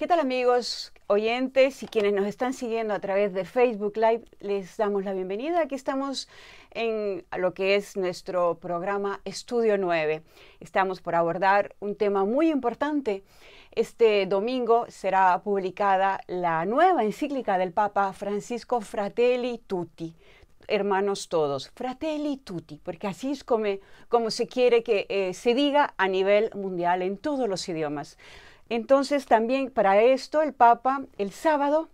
¿Qué tal amigos, oyentes y quienes nos están siguiendo a través de Facebook Live? Les damos la bienvenida. Aquí estamos en lo que es nuestro programa Estudio 9. Estamos por abordar un tema muy importante. Este domingo será publicada la nueva encíclica del Papa Francisco Fratelli Tutti hermanos todos, fratelli tutti, porque así es como, como se quiere que eh, se diga a nivel mundial en todos los idiomas. Entonces también para esto el Papa el sábado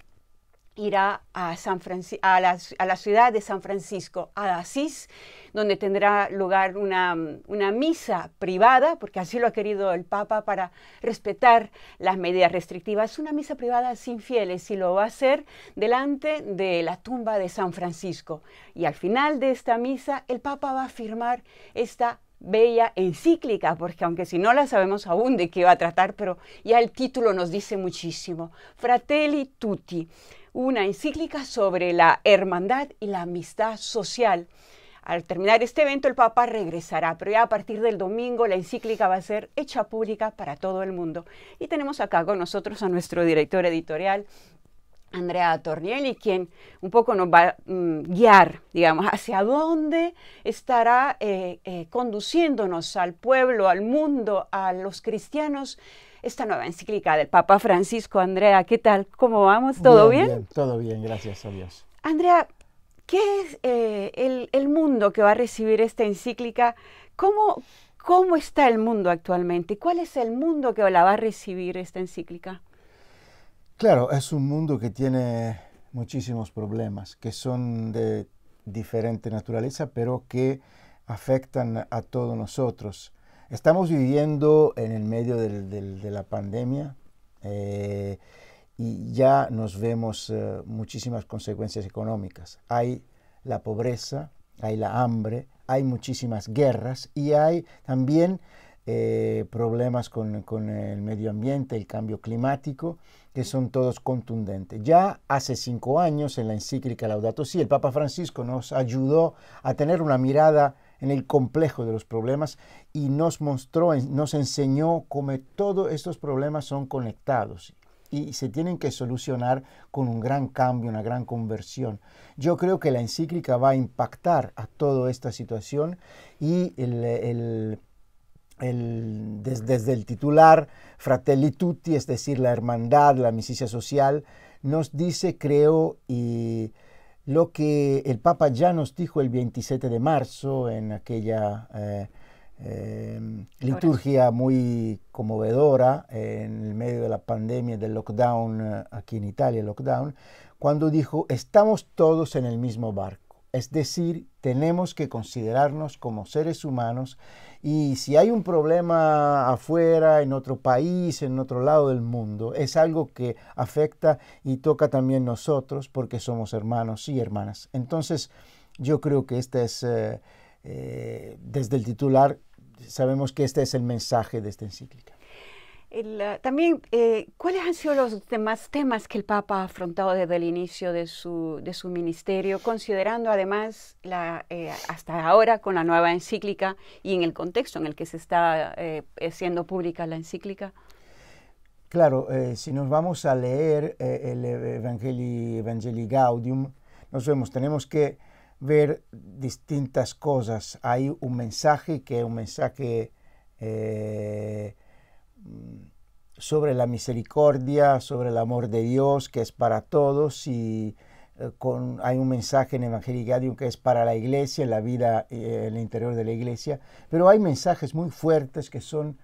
irá a, San a, la, a, la, ciudad de San Francisco, a Asís, donde tendrá lugar una, una, misa privada, porque así lo ha querido el Papa para respetar las medidas restrictivas, una misa privada sin fieles y lo va a hacer delante de la tumba de San Francisco. Y al final de esta misa el Papa va a firmar esta bella encíclica, porque aunque si no la sabemos aún de qué va a tratar, pero ya el título nos dice muchísimo. Fratelli Tutti, una encíclica sobre la hermandad y la amistad social. Al terminar este evento, el Papa regresará, pero ya a partir del domingo la encíclica va a ser hecha pública para todo el mundo. Y tenemos acá con nosotros a nuestro director editorial, Andrea Tornielli, quien un poco nos va a mm, guiar, digamos, hacia dónde estará eh, eh, conduciéndonos al pueblo, al mundo, a los cristianos, esta nueva encíclica del Papa Francisco. Andrea, ¿qué tal? ¿Cómo vamos? ¿Todo bien? todo bien, gracias a Dios. Andrea, ¿qué es eh, el, mundo que va a recibir esta encíclica? ¿Cómo, ¿Cómo está el mundo actualmente? ¿Cuál es el mundo que la va a recibir esta encíclica? Claro, es un mundo que tiene muchísimos problemas, que son de diferente naturaleza, pero que afectan a todos nosotros. Estamos viviendo en el medio de la pandemia eh, y ya nos vemos eh, muchísimas consecuencias económicas. Hay la pobreza, hay la hambre, hay muchísimas guerras y hay también eh, problemas con, el medio ambiente, el cambio climático, que son todos contundentes. Ya hace cinco años, en la encíclica Laudato Si, el Papa Francisco nos ayudó a tener una mirada en el complejo de los problemas y nos mostró, nos enseñó cómo todos estos problemas son conectados y se tienen que solucionar con un gran cambio, una gran conversión. Yo creo que la encíclica va a impactar a toda esta situación y el el, desde el titular Fratelli Tutti, es decir, la hermandad, la misicia social, nos dice, creo, y lo que el Papa ya nos dijo el 27 de marzo en aquella eh, em, liturgia muy conmovedora en medio de la pandemia del lockdown, eh, aquí en Italia, lockdown, cuando dijo, estamos todos en el mismo barco. Es decir, tenemos que considerarnos como seres humanos y si hay un problema afuera, en otro país, en otro lado del mundo, es algo que afecta y toca también nosotros porque somos hermanos y hermanas. Entonces, yo creo que este es, eh, eh, desde el titular, sabemos que este es el mensaje de esta encíclica. Ah, también, eh, ¿cuáles han sido los demás temas que el Papa ha afrontado desde el inicio de su, ministerio, considerando además eh, hasta ahora con la nueva encíclica y en el contexto en el que se está eh, haciendo pública la encíclica? Claro, si nos vamos a leer el evangelio Evangelii Gaudium, nos vemos, tenemos que ver distintas cosas. Hay un mensaje que es un mensaje Mm, sobre la misericordia, sobre el amor de Dios que es para todos y eh, hay un mensaje en Evangelium que es para la iglesia, la vida eh, en el interior de la iglesia, pero hay mensajes muy fuertes que son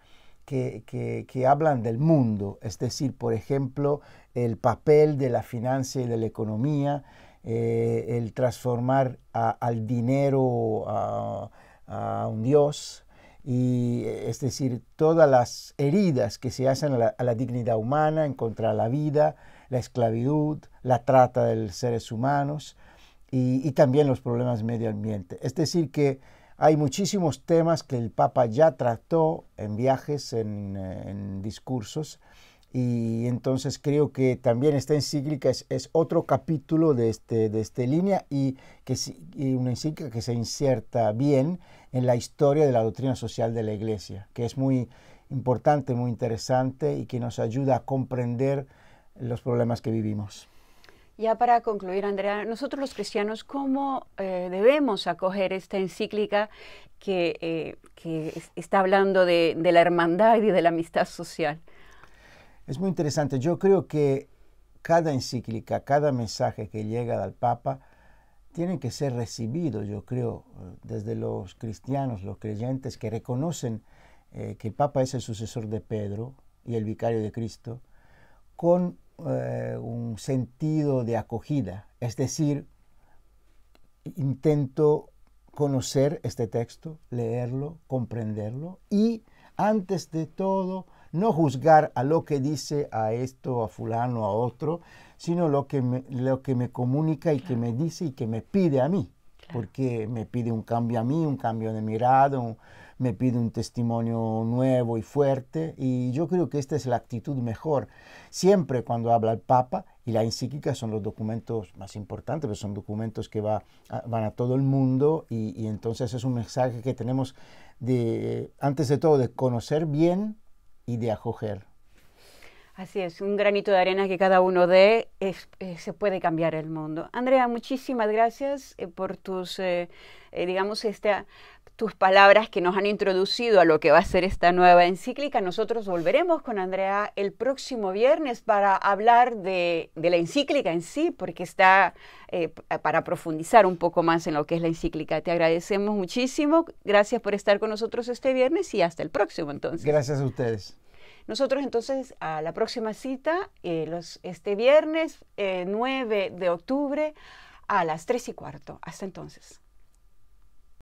que, hablan del mundo, es decir, por ejemplo, el papel de la finanza y de la economía, eh, el transformar al dinero a, a un Dios, y es decir, todas las heridas que se hacen a la, dignidad humana, en contra de la vida, la esclavitud, la trata de seres humanos y, también los problemas medio Es decir, que hay muchísimos temas que el Papa ya trató en viajes, en discursos, y entonces creo que también esta encíclica es, otro capítulo de, este, de esta línea y que y una encíclica que se inserta bien en la historia de la doctrina social de la Iglesia, que es muy importante, muy interesante y que nos ayuda a comprender los problemas que vivimos. Ya para concluir, Andrea, nosotros los cristianos, ¿cómo eh, debemos acoger esta encíclica que, eh, está hablando de la hermandad y de la amistad social? Es muy interesante. Yo creo que cada encíclica, cada mensaje que llega al Papa, tiene que ser recibido, yo creo, desde los cristianos, los creyentes que reconocen eh, que el Papa es el sucesor de Pedro y el vicario de Cristo, con eh, un sentido de acogida. Es decir, intento conocer este texto, leerlo, comprenderlo y, antes de todo, no juzgar a lo que dice a esto, a fulano, a otro, sino lo que me, lo que me comunica y que me dice y que me pide a mí, porque me pide un cambio a mí, un cambio de mirada, me pide un testimonio nuevo y fuerte, y yo creo que esta es la actitud mejor. Siempre cuando habla el Papa, y la encíclica son los documentos más importantes, pero son documentos que van a todo el mundo y, y, entonces es un mensaje que tenemos de, antes de todo, de conocer bien y de acoger. Así es, un granito de arena que cada uno dé, eh, se puede cambiar el mundo. Andrea, muchísimas gracias eh, por tus, eh, digamos, esta tus palabras que nos han introducido a lo que va a ser esta nueva encíclica. Nosotros volveremos con Andrea el próximo viernes para hablar de, la encíclica en sí, porque está eh, eh, para profundizar un poco más en lo que es la encíclica. Te agradecemos muchísimo. Gracias por estar con nosotros este viernes y hasta el próximo entonces. Gracias a ustedes. Nosotros entonces a la próxima cita, eh, este viernes 9 de octubre a las 3 y cuarto. Hasta entonces.